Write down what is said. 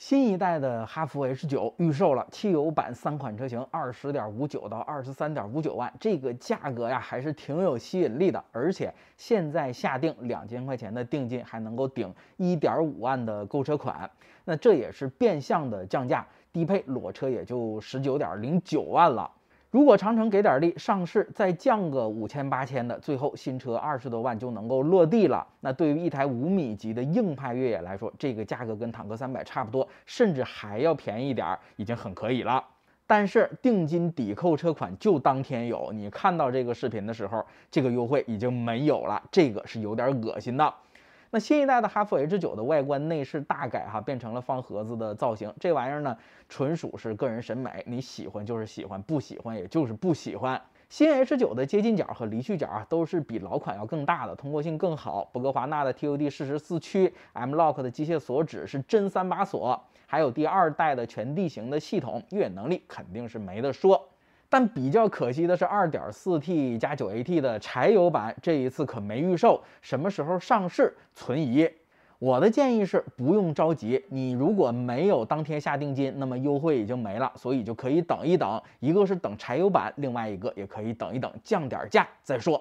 新一代的哈弗 H 九预售了，汽油版三款车型，二十点五九到二十三点五九万，这个价格呀还是挺有吸引力的。而且现在下定两千块钱的定金，还能够顶一点五万的购车款，那这也是变相的降价，低配裸车也就十九点零九万了。如果长城给点力，上市再降个五千八千的，最后新车二十多万就能够落地了。那对于一台五米级的硬派越野来说，这个价格跟坦克三百差不多，甚至还要便宜点儿，已经很可以了。但是定金抵扣车款就当天有，你看到这个视频的时候，这个优惠已经没有了，这个是有点恶心的。那新一代的哈弗 H 九的外观内饰大改哈，变成了方盒子的造型。这玩意儿呢，纯属是个人审美，你喜欢就是喜欢，不喜欢也就是不喜欢。新 H 九的接近角和离去角啊，都是比老款要更大的，通过性更好。博格华纳的 t o d 适时四驱，M Lock 的机械锁止是真三把锁，还有第二代的全地形的系统，越野能力肯定是没得说。但比较可惜的是，二点四 T 加九 AT 的柴油版这一次可没预售，什么时候上市存疑。我的建议是不用着急，你如果没有当天下定金，那么优惠已经没了，所以就可以等一等。一个是等柴油版，另外一个也可以等一等，降点价再说。